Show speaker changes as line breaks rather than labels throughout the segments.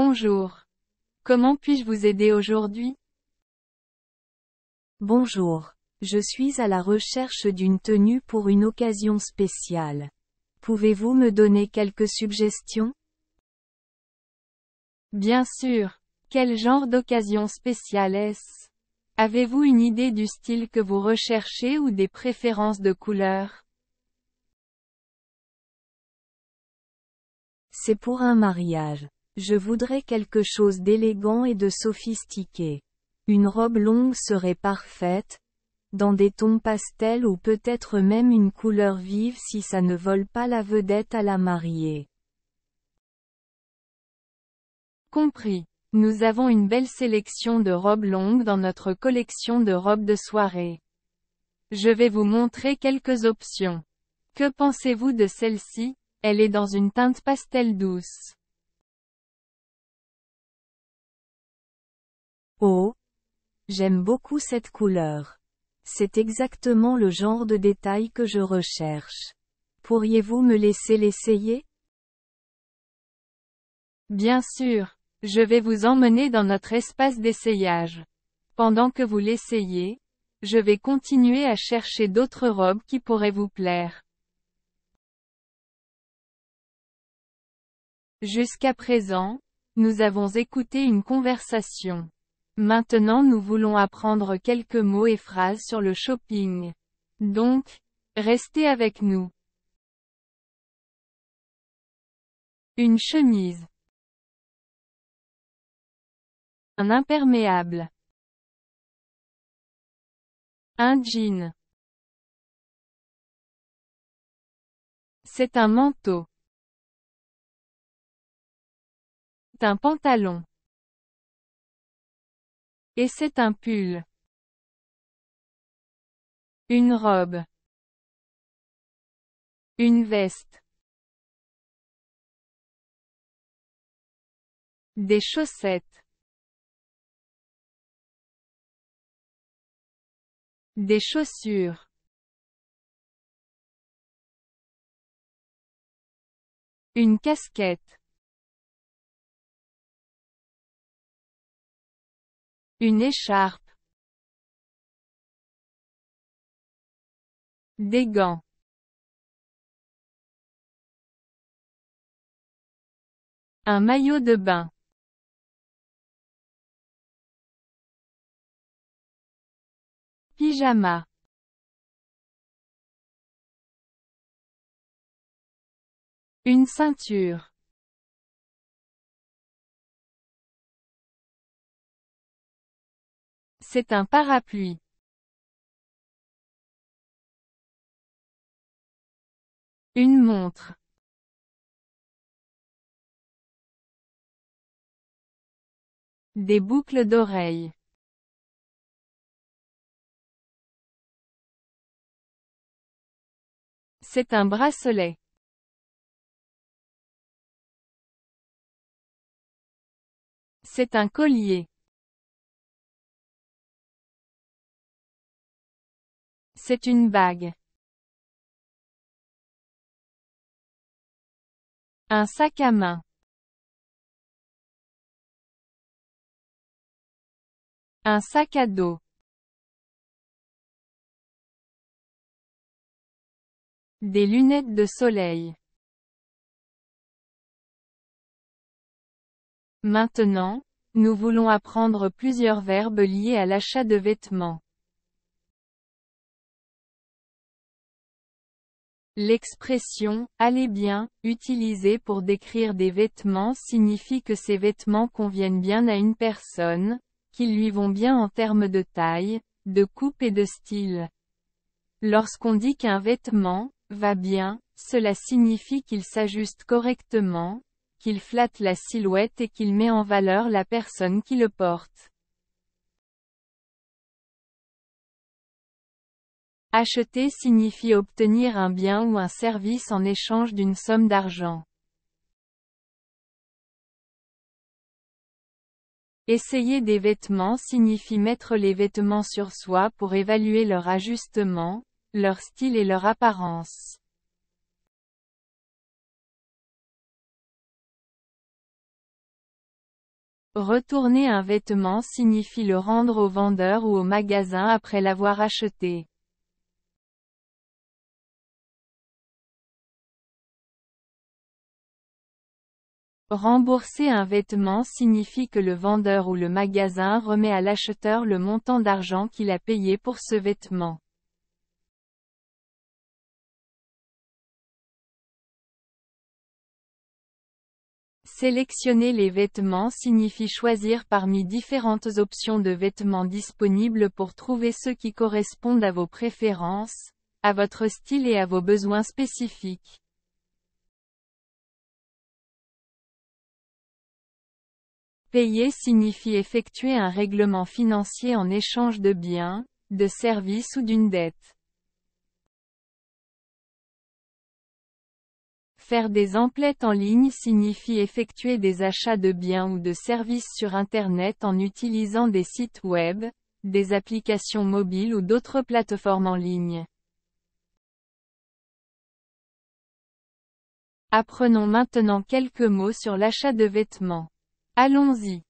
Bonjour. Comment puis-je vous aider aujourd'hui Bonjour. Je suis à la recherche d'une tenue pour une occasion spéciale. Pouvez-vous me donner quelques suggestions Bien sûr. Quel genre d'occasion spéciale est-ce Avez-vous une idée du style que vous recherchez ou des préférences de couleur C'est pour un mariage. Je voudrais quelque chose d'élégant et de sophistiqué. Une robe longue serait parfaite, dans des tons pastels ou peut-être même une couleur vive si ça ne vole pas la vedette à la mariée. Compris. Nous avons une belle sélection de robes longues dans notre collection de robes de soirée. Je vais vous montrer quelques options.
Que pensez-vous de celle-ci Elle est dans une teinte pastel douce. Oh J'aime
beaucoup cette couleur. C'est exactement le genre de détail que je recherche. Pourriez-vous me laisser l'essayer Bien sûr, je vais vous emmener dans notre espace d'essayage. Pendant que vous l'essayez, je vais continuer à chercher d'autres robes qui pourraient vous plaire. Jusqu'à présent, nous avons écouté une conversation. Maintenant nous voulons apprendre quelques mots et phrases sur le shopping. Donc, restez avec
nous. Une chemise. Un imperméable. Un jean. C'est un manteau. Un pantalon. Et c'est un pull. Une robe. Une veste. Des chaussettes. Des chaussures. Une casquette. Une écharpe. Des gants. Un maillot de bain. Pyjama. Une ceinture. C'est un parapluie. Une montre. Des boucles d'oreilles. C'est un bracelet. C'est un collier. C'est une bague. Un sac à main. Un sac à dos. Des lunettes de soleil. Maintenant, nous voulons apprendre plusieurs verbes liés à l'achat de vêtements.
L'expression « allez bien », utilisée pour décrire des vêtements signifie que ces vêtements conviennent bien à une personne, qu'ils lui vont bien en termes de taille, de coupe et de style. Lorsqu'on dit qu'un vêtement « va bien », cela signifie qu'il s'ajuste correctement, qu'il flatte la silhouette et qu'il met en valeur la personne qui le porte. Acheter signifie obtenir un bien ou un service en échange d'une somme d'argent. Essayer des vêtements signifie mettre les vêtements
sur soi pour évaluer leur ajustement, leur style et leur apparence. Retourner un vêtement signifie le rendre au vendeur ou au magasin après l'avoir acheté. Rembourser
un vêtement signifie que le vendeur ou le magasin remet à l'acheteur le montant d'argent
qu'il a payé pour ce vêtement. Sélectionner
les vêtements signifie choisir parmi différentes options de vêtements disponibles pour trouver ceux qui correspondent à vos préférences, à votre style et à vos besoins
spécifiques. Payer signifie effectuer un règlement financier en échange de
biens, de services ou d'une dette. Faire des emplettes en ligne signifie effectuer des achats de biens ou de services sur Internet en utilisant des sites web, des applications mobiles ou d'autres plateformes en ligne.
Apprenons maintenant quelques mots sur l'achat de vêtements. Allons-y.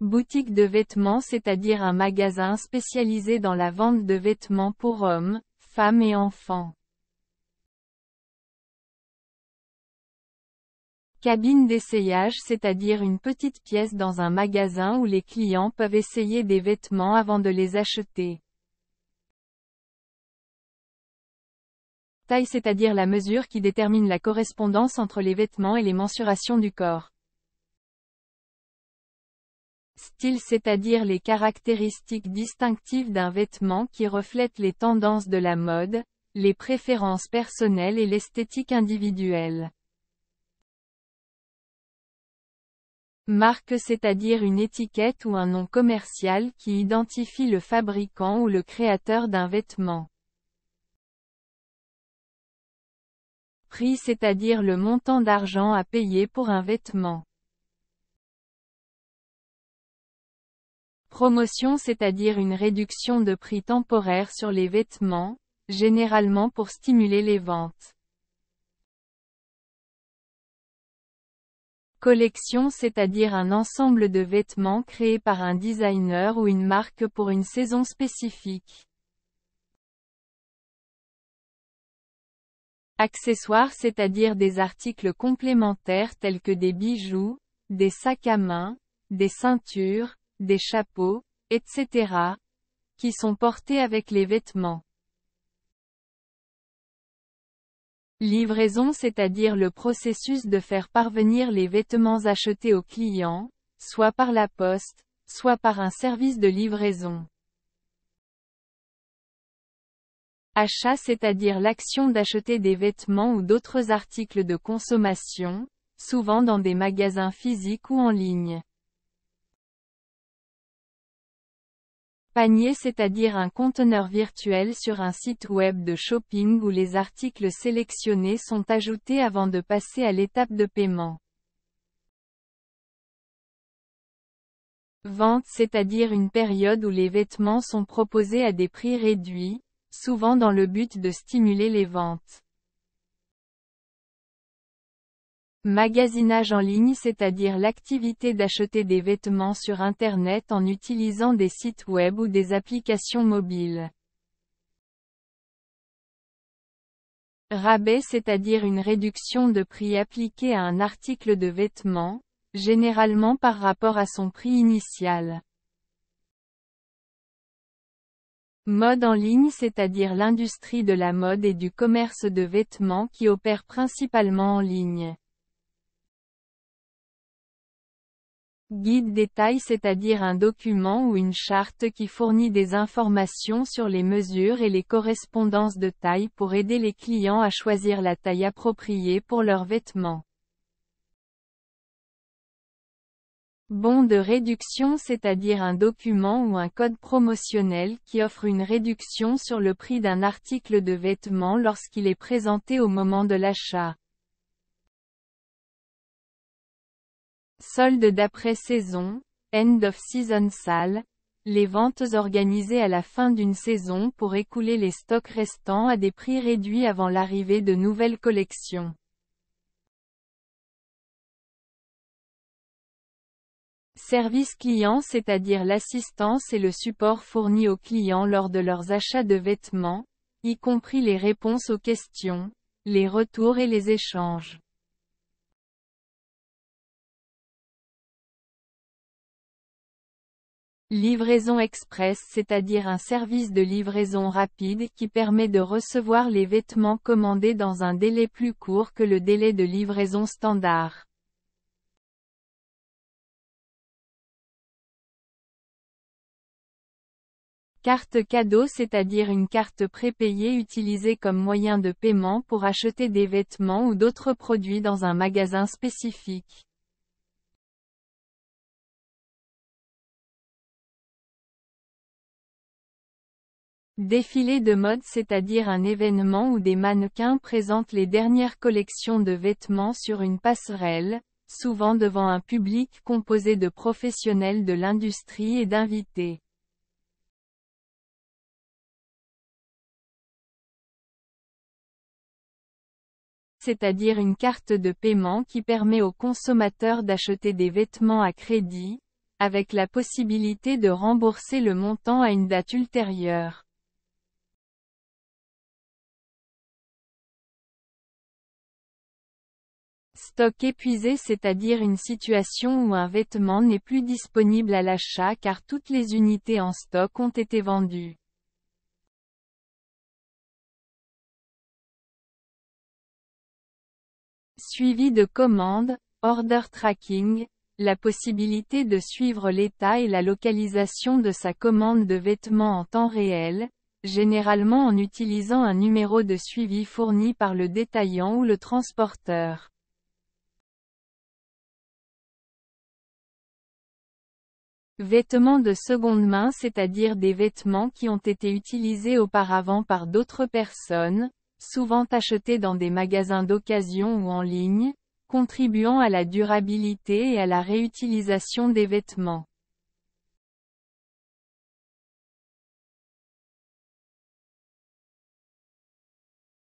Boutique de vêtements c'est-à-dire un magasin spécialisé dans la vente de vêtements pour hommes, femmes et enfants. Cabine d'essayage c'est-à-dire une petite pièce dans un magasin où les clients peuvent essayer des vêtements avant de les acheter. Taille c'est-à-dire la mesure qui détermine la correspondance entre les vêtements et les mensurations du corps. Style c'est-à-dire les caractéristiques distinctives d'un vêtement qui reflètent les tendances de la mode, les préférences personnelles et l'esthétique individuelle. Marque c'est-à-dire une étiquette ou un nom commercial qui identifie le fabricant ou le créateur d'un vêtement.
prix c'est-à-dire le montant d'argent à payer pour un vêtement.
Promotion c'est-à-dire une réduction de prix temporaire sur les vêtements, généralement pour stimuler les ventes. Collection c'est-à-dire un ensemble de vêtements créés par un designer ou une marque pour une saison spécifique. Accessoires c'est-à-dire des articles complémentaires tels que des bijoux, des sacs à main, des ceintures, des chapeaux, etc., qui sont portés avec les vêtements. Livraison c'est-à-dire le processus de faire parvenir les vêtements achetés au client, soit par la poste, soit par un service de livraison. Achat c'est-à-dire l'action d'acheter des vêtements ou d'autres articles de consommation, souvent dans des magasins physiques ou en ligne. Panier c'est-à-dire un conteneur virtuel sur un site web de shopping où les articles sélectionnés sont ajoutés avant de passer à l'étape de paiement. Vente c'est-à-dire une période où les vêtements sont proposés à des prix réduits, souvent dans le but de stimuler les ventes. Magasinage en ligne c'est-à-dire l'activité d'acheter des vêtements sur Internet en utilisant des sites web ou des applications mobiles. Rabais c'est-à-dire une réduction de prix appliquée à un article de vêtements, généralement par rapport à son prix initial. Mode en ligne c'est-à-dire l'industrie de la mode et du commerce de vêtements qui opère principalement en ligne. Guide détail c'est-à-dire un document ou une charte qui fournit des informations sur les mesures et les correspondances de taille pour aider les clients à choisir la taille appropriée pour leurs vêtements. Bon de réduction c'est-à-dire un document ou un code promotionnel qui offre une réduction sur le prix d'un article de vêtement lorsqu'il est présenté au moment de l'achat. Solde d'après saison, end of season sale, les ventes organisées à la fin d'une saison pour écouler les stocks restants à des prix réduits avant l'arrivée de nouvelles collections. Service client c'est-à-dire l'assistance et le support fourni aux clients lors de leurs achats de vêtements,
y compris les réponses aux questions, les retours et les échanges. Livraison express c'est-à-dire un service de livraison rapide
qui permet de recevoir les vêtements commandés dans un délai plus court que le délai de livraison
standard. Carte cadeau c'est-à-dire une carte
prépayée utilisée comme moyen de paiement pour acheter des vêtements ou d'autres produits dans
un magasin spécifique. Défilé de mode
c'est-à-dire un événement où des mannequins présentent les dernières collections de vêtements sur une passerelle, souvent devant un public composé de professionnels de
l'industrie et d'invités. c'est-à-dire une carte de
paiement qui permet aux consommateurs d'acheter des vêtements à crédit, avec la
possibilité de rembourser le montant à une date ultérieure. Stock épuisé c'est-à-dire une situation où un vêtement n'est plus disponible à l'achat car toutes les unités en stock ont été vendues. Suivi de commande, order tracking, la possibilité de suivre l'état
et la localisation de sa commande de vêtements en temps réel, généralement en utilisant un numéro de suivi fourni par le détaillant ou le transporteur. Vêtements de seconde main c'est-à-dire des vêtements qui ont été utilisés auparavant par d'autres personnes, souvent achetés dans des magasins d'occasion ou en ligne,
contribuant à la durabilité et à la réutilisation des vêtements.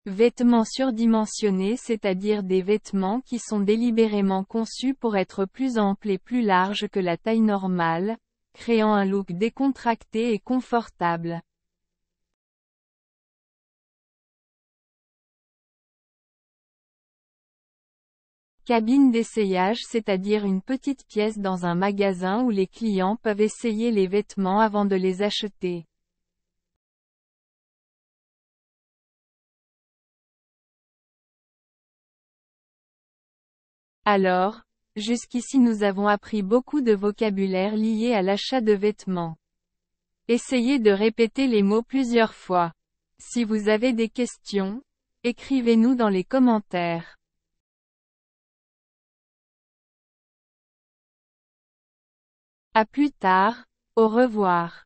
Vêtements surdimensionnés c'est-à-dire des vêtements
qui sont délibérément conçus pour être plus amples et plus larges que la taille normale,
créant un look décontracté et confortable. Cabine d'essayage c'est-à-dire une petite pièce dans un magasin où les clients peuvent essayer les vêtements avant de les acheter. Alors, jusqu'ici nous avons appris beaucoup de vocabulaire lié
à l'achat de vêtements. Essayez de répéter les mots plusieurs fois.
Si vous avez des questions, écrivez-nous dans les commentaires. À plus tard, au revoir.